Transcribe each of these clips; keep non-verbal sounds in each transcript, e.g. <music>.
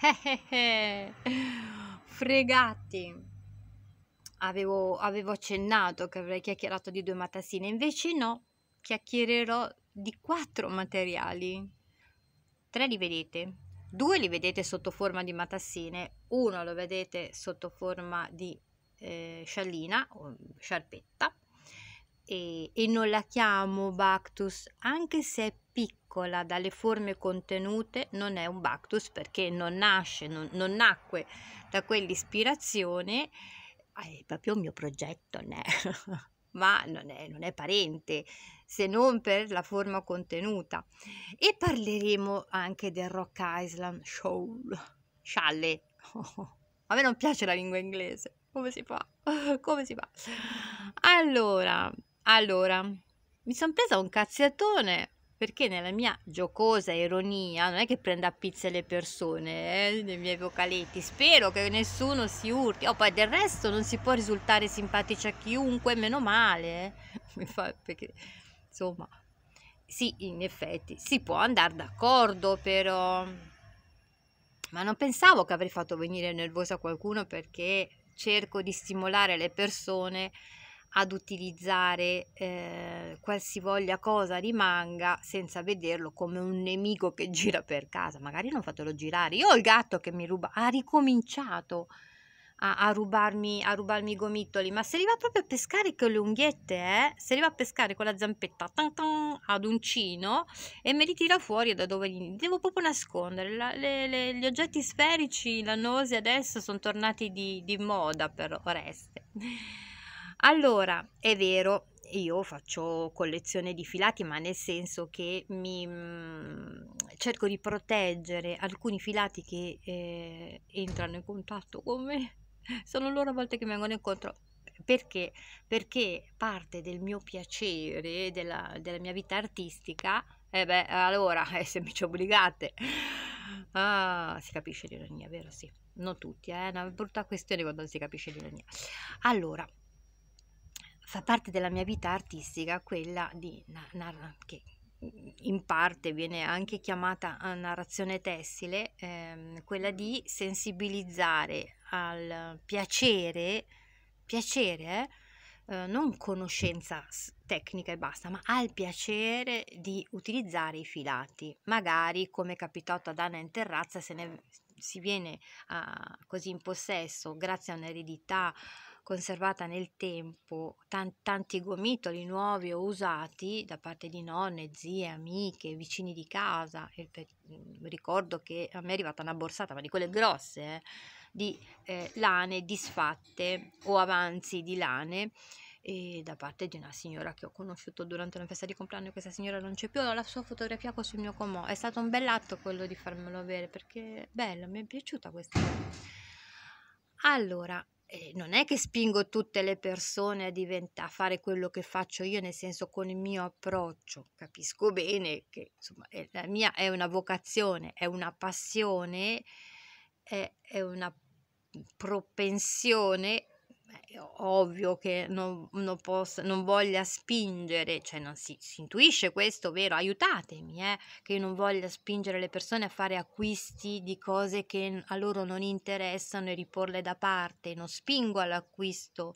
<laughs> Fregati. Avevo, avevo accennato che avrei chiacchierato di due matassine, invece no, chiacchiererò di quattro materiali. Tre li vedete, due li vedete sotto forma di matassine, uno lo vedete sotto forma di eh, sciallina o sciarpetta e, e non la chiamo Bactus anche se è piccola dalle forme contenute non è un Bactus perché non nasce, non, non nacque da quell'ispirazione ah, è proprio il mio progetto, né? <laughs> ma non è, non è, parente se non per la forma contenuta. E parleremo anche del Rock Island Shoal, scialle. <laughs> Oh, a me non piace la lingua inglese, come si fa? <laughs> Come si fa? Allora, allora, mi sono presa un cazziatone perché nella mia giocosa ironia non è che prenda a pizze le persone eh, nei miei vocaletti, spero che nessuno si urti, oh, poi del resto non si può risultare simpatici a chiunque, meno male, eh. <laughs> fa, perché insomma, sì, in effetti si può andare d'accordo però, ma non pensavo che avrei fatto venire nervosa qualcuno perché cerco di stimolare le persone ad utilizzare eh, qualsivoglia cosa rimanga senza vederlo come un nemico che <laughs> gira per casa, magari non fatelo girare. Io ho il gatto che mi ruba, ha ricominciato a, a rubarmi, a rubarmi i gomitoli, ma se li va proprio a pescare con le unghiette, eh? se li va a pescare con la zampetta tan tan, ad uncino e me li tira fuori da dove li devo proprio nascondere. La, le, le, gli oggetti sferici lanosi adesso sono tornati di, di moda per Oreste. Allora, è vero, io faccio collezione di filati, ma nel senso che mi mh, mm, cerco di proteggere alcuni filati che eh, entrano in contatto con me. <laughs> Sono loro a volte che vengono incontro. Perché? Perché parte del mio piacere, della, della mia vita artistica, e eh beh, allora, <laughs> eh, se mi ci obbligate. Ah, si capisce l'ironia, vero? Sì. Non tutti, eh, è una brutta questione quando si capisce l'ironia. Allora, fa parte della mia vita artistica quella di narra, che in parte viene anche chiamata ah, narrazione tessile, ehm, quella di sensibilizzare al piacere, piacere eh, non conoscenza tecnica e basta, ma al piacere di utilizzare i filati. Magari, come è capitato ad Anna in terrazza, se ne si viene ah, così in possesso grazie a un'eredità conservata nel tempo tanti gomitoli nuovi o usati da parte di nonne, zie, amiche, vicini di casa. Mm, ricordo che a me è arrivata una borsata, ma di quelle grosse, eh, di eh, lane disfatte o avanzi di lane E da parte di una signora che ho conosciuto durante una festa di compleanno questa signora non c'è più ho la sua fotografia qua sul mio comò è stato un bell'atto quello di farmelo avere perché bello mi è piaciuta questa allora eh, non è che spingo tutte le persone a, diventa, a fare quello che faccio io, nel senso con il mio approccio. Capisco bene che insomma, è, la mia è una vocazione, è una passione, è, è una propensione Beh, ovvio che non, non possa, non voglia spingere, cioè non si, si intuisce questo, vero? Aiutatemi, eh, che io non voglia spingere le persone a fare acquisti di cose che a loro non interessano e riporle da parte, non spingo all'acquisto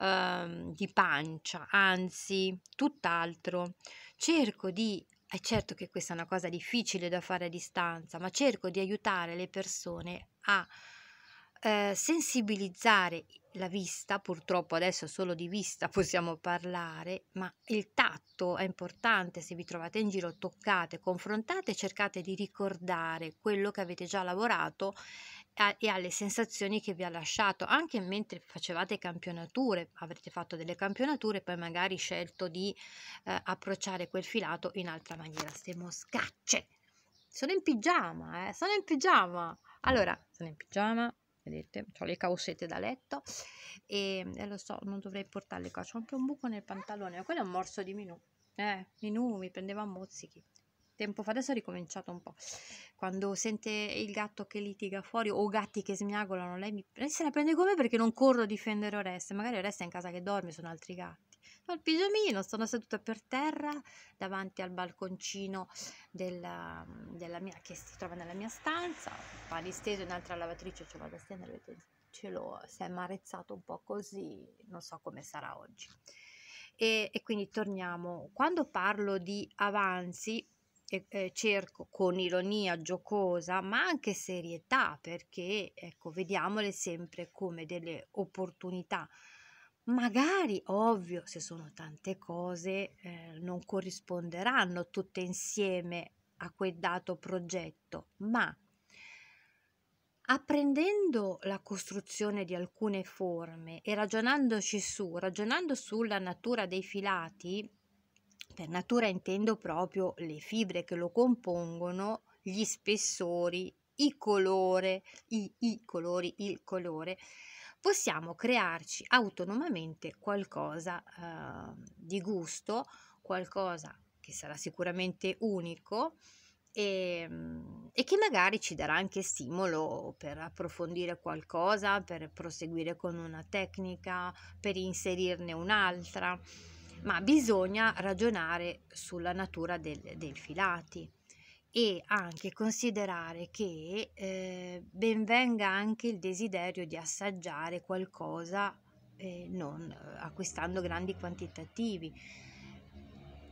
ehm, di pancia, anzi, tutt'altro. Cerco di è certo che questa è una cosa difficile da fare a distanza, ma cerco di aiutare le persone a eh, sensibilizzare la vista, purtroppo adesso solo di vista <laughs> possiamo parlare, ma il tatto è importante, se vi trovate in giro toccate, confrontate, cercate di ricordare quello che avete già lavorato e alle sensazioni che vi ha lasciato anche mentre facevate campionature avrete fatto delle campionature e poi magari scelto di eh, approcciare quel filato in altra maniera ste moscacce sono in pigiama eh? sono in pigiama allora sono in pigiama vedete ho cioè, le causette da letto e, ehm, e lo so non dovrei portarle qua c'ho anche un buco nel pantalone ma quello è un morso di Minù eh, Minù mi prendeva a mozzichi tempo fa adesso ho ricominciato un po' quando sente il gatto che litiga fuori o gatti che smiagolano lei, mi, lei se la prende come perché non corro a difendere Oreste magari Oreste è in casa che dorme sono altri gatti al pigiamino, sono seduta per terra davanti al balconcino della, della mia, che si trova nella mia stanza, un po' un'altra lavatrice ce l'ho da stendere, ce l'ho, si è marezzato un po' così, non so come sarà oggi. E, e quindi torniamo, quando parlo di avanzi, eh, cerco con ironia giocosa ma anche serietà perché ecco vediamole sempre come delle opportunità Magari, ovvio, se sono tante cose, eh, non corrisponderanno tutte insieme a quel dato progetto, ma apprendendo la costruzione di alcune forme e ragionandoci su, ragionando sulla natura dei filati, per natura intendo proprio le fibre che lo compongono, gli spessori, i colori, i, i colori, il colore, possiamo crearci autonomamente qualcosa eh, di gusto, qualcosa che sarà sicuramente unico e, ehm, e, che magari ci darà anche stimolo per approfondire qualcosa, per proseguire con una tecnica, per inserirne un'altra, ma bisogna ragionare sulla natura del, dei filati e anche considerare che eh, ben venga anche il desiderio di assaggiare qualcosa eh, non eh, acquistando grandi quantitativi.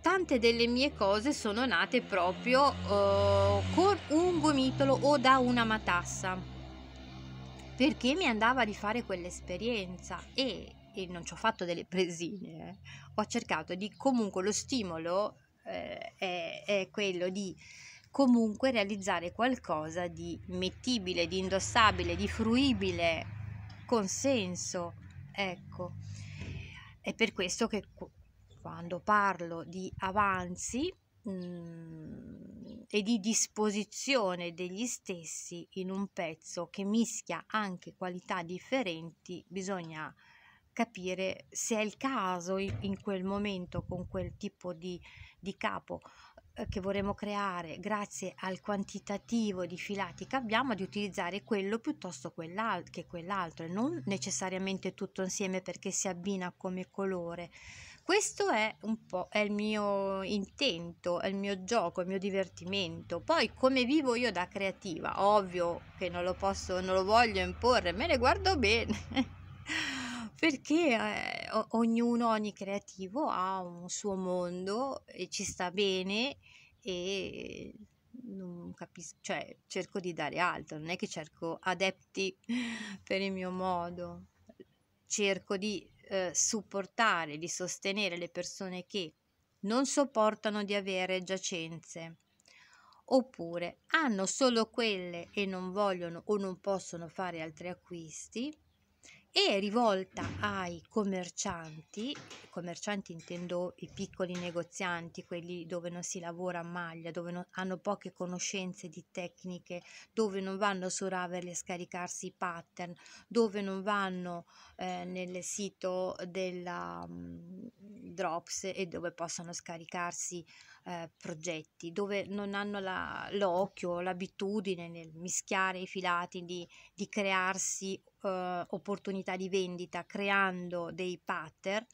Tante delle mie cose sono nate proprio eh, con un gomitolo o da una matassa perché mi andava di fare quell'esperienza e, e non ci ho fatto delle presine, eh. ho cercato di comunque lo stimolo eh, è, è quello di comunque realizzare qualcosa di mettibile, di indossabile, di fruibile, con senso. Ecco, è per questo che quando parlo di avanzi mh, mm, e di disposizione degli stessi in un pezzo che mischia anche qualità differenti, bisogna capire se è il caso in quel momento con quel tipo di, di capo eh, che vorremmo creare grazie al quantitativo di filati che abbiamo di utilizzare quello piuttosto quell'al- che quell'altro e non necessariamente tutto insieme perché si abbina come colore questo è un po' è il mio intento, è il mio gioco, il mio divertimento. Poi come vivo io da creativa, ovvio che non lo posso, non lo voglio imporre, me ne guardo bene. <laughs> perché eh, ognuno, ogni creativo ha un suo mondo e ci sta bene e non capisco, cioè cerco di dare altro, non è che cerco adepti <laughs> per il mio modo, cerco di eh, supportare, di sostenere le persone che non sopportano di avere giacenze oppure hanno solo quelle e non vogliono o non possono fare altri acquisti è rivolta ai commercianti, commercianti intendo i piccoli negozianti, quelli dove non si lavora a maglia, dove non, hanno poche conoscenze di tecniche, dove non vanno su Ravel a scaricarsi i pattern, dove non vanno eh, nel sito della mm, Drops e dove possono scaricarsi eh, progetti, dove non hanno la, l'occhio, l'abitudine nel mischiare i filati, di, di crearsi eh, opportunità di vendita creando dei pattern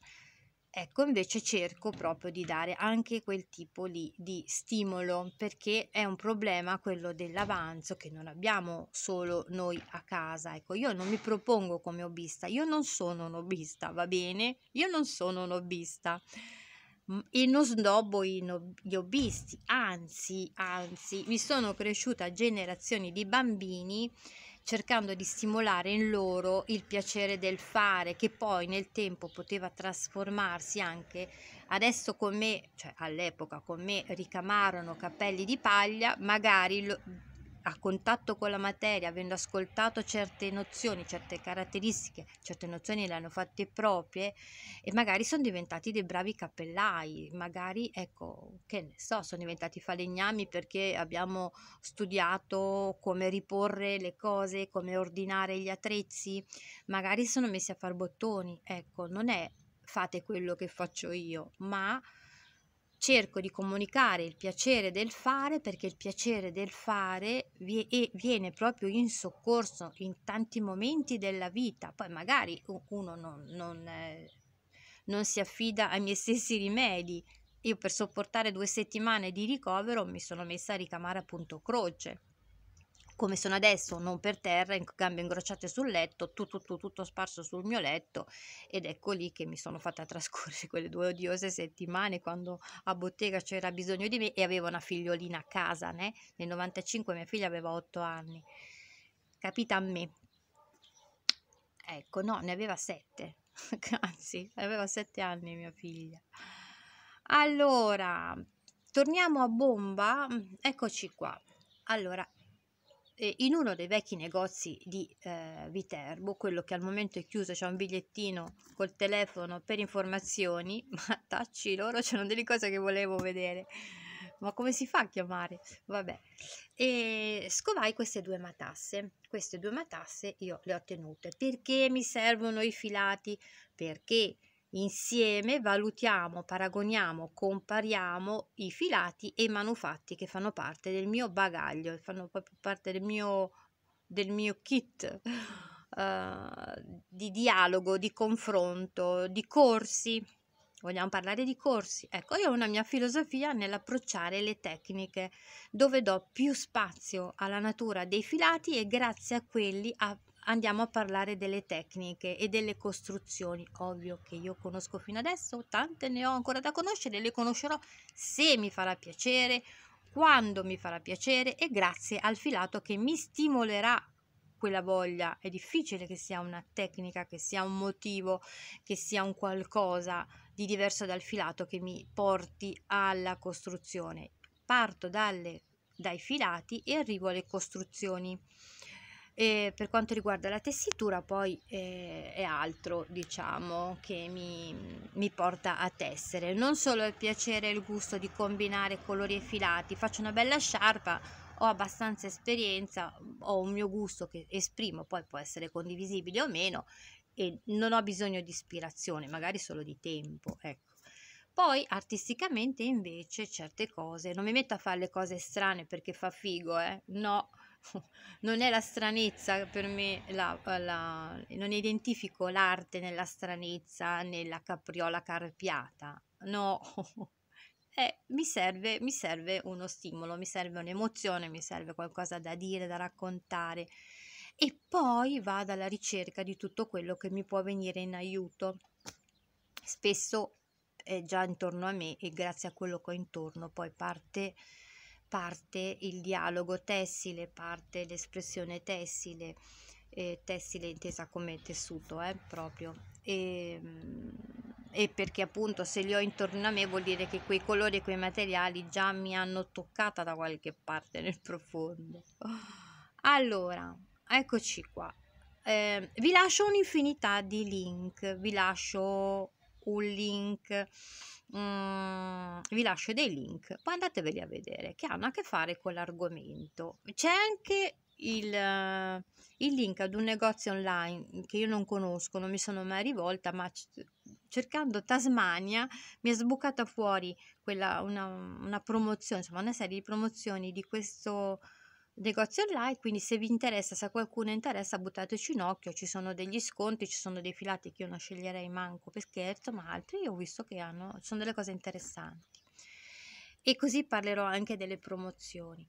Ecco, invece cerco proprio di dare anche quel tipo lì di stimolo perché è un problema quello dell'avanzo che non abbiamo solo noi a casa. Ecco, io non mi propongo come hobbista, io non sono un hobbista, va bene? Io non sono un hobbista e non snobbo gli hobbisti, anzi, anzi, mi sono cresciuta generazioni di bambini cercando di stimolare in loro il piacere del fare che poi nel tempo poteva trasformarsi anche adesso con me, cioè all'epoca con me ricamarono capelli di paglia, magari lo, a contatto con la materia, avendo ascoltato certe nozioni, certe caratteristiche, certe nozioni le hanno fatte proprie e magari sono diventati dei bravi cappellai, magari ecco, che ne so, sono diventati falegnami perché abbiamo studiato come riporre le cose, come ordinare gli attrezzi, magari sono messi a far bottoni, ecco, non è fate quello che faccio io, ma cerco di comunicare il piacere del fare perché il piacere del fare viene proprio in soccorso in tanti momenti della vita. Poi magari uno non, non, eh, non si affida ai miei stessi rimedi. Io per sopportare due settimane di ricovero mi sono messa a ricamare appunto croce come sono adesso, non per terra, in gambe incrociate sul letto, tutto, tutto, tutto sparso sul mio letto ed ecco lì che mi sono fatta <laughs> trascorrere quelle due odiose settimane quando a bottega c'era bisogno di me e avevo una figliolina a casa, né? nel 95 mia figlia aveva 8 anni, capita a me. Ecco, no, ne aveva 7, <laughs> anzi, aveva 7 anni mia figlia. Allora, torniamo a bomba, eccoci qua. Allora, in uno dei vecchi negozi di eh, Viterbo, quello che al momento è chiuso, c'è un bigliettino col telefono per informazioni, <laughs> ma tacci loro, c'erano delle cose che volevo vedere. Ma come si fa a chiamare? Vabbè. E scovai queste due matasse. Queste due matasse io le ho tenute perché mi servono i filati, perché Insieme valutiamo, paragoniamo, compariamo i filati e i manufatti che fanno parte del mio bagaglio, fanno proprio parte del mio, del mio kit uh, di dialogo, di confronto, di corsi. Vogliamo parlare di corsi? Ecco, io ho una mia filosofia nell'approcciare le tecniche, dove do più spazio alla natura dei filati e grazie a quelli a, andiamo a parlare delle tecniche e delle costruzioni. Ovvio che io conosco fino adesso, tante ne ho ancora da conoscere, le conoscerò se mi farà piacere, quando mi farà piacere e grazie al filato che mi stimolerà quella voglia. È difficile che sia una tecnica, che sia un motivo, che sia un qualcosa di diverso dal filato che mi porti alla costruzione. Parto dalle, dai filati e arrivo alle costruzioni. E per quanto riguarda la tessitura poi eh, è altro diciamo che mi, mi, porta a tessere non solo il piacere e il gusto di combinare colori e filati faccio una bella sciarpa ho abbastanza esperienza ho un mio gusto che esprimo poi può essere condivisibile o meno e non ho bisogno di ispirazione magari solo di tempo ecco poi artisticamente invece certe cose, non mi metto a fare le cose strane perché fa figo, eh? No, <laughs> non è la stranezza per me, la, la, non identifico l'arte nella stranezza, nella capriola carpiata, no, <laughs> eh, mi, serve, mi serve uno stimolo, mi serve un'emozione, mi serve qualcosa da dire, da raccontare e poi vado alla ricerca di tutto quello che mi può venire in aiuto. Spesso è già intorno a me e grazie a quello che ho intorno poi parte parte il dialogo tessile, parte l'espressione tessile, eh, tessile intesa come tessuto eh, proprio. E, ehm, e perché appunto se li ho intorno a me vuol dire che quei colori e quei materiali già mi hanno toccata da qualche parte nel profondo. Allora, eccoci qua. Eh, vi lascio un'infinità di link, vi lascio un link Mhmm, vi lascio dei link, poi andateveli a vedere che hanno a che fare con l'argomento. C'è anche il, il, link ad un negozio online mhmm, che io non conosco, non mi sono mai rivolta, ma cercando Tasmania mi è sbucata fuori quella, una, una promozione, insomma una serie di promozioni di questo negozio online, quindi se vi interessa, se a qualcuno interessa, buttateci un occhio, ci sono degli sconti, ci sono dei filati che io non sceglierei manco per scherzo, ma altri ho visto che hanno, sono delle cose interessanti. E così parlerò anche delle promozioni.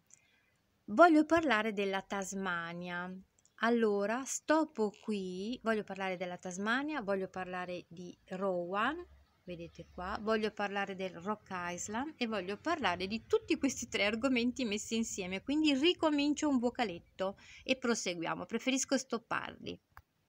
Voglio parlare della Tasmania. Allora, stoppo qui, voglio parlare della Tasmania, voglio parlare di Rowan, vedete qua, voglio parlare del Rock Island e voglio parlare di tutti questi tre argomenti messi insieme, quindi ricomincio un vocaletto e proseguiamo, preferisco stopparli.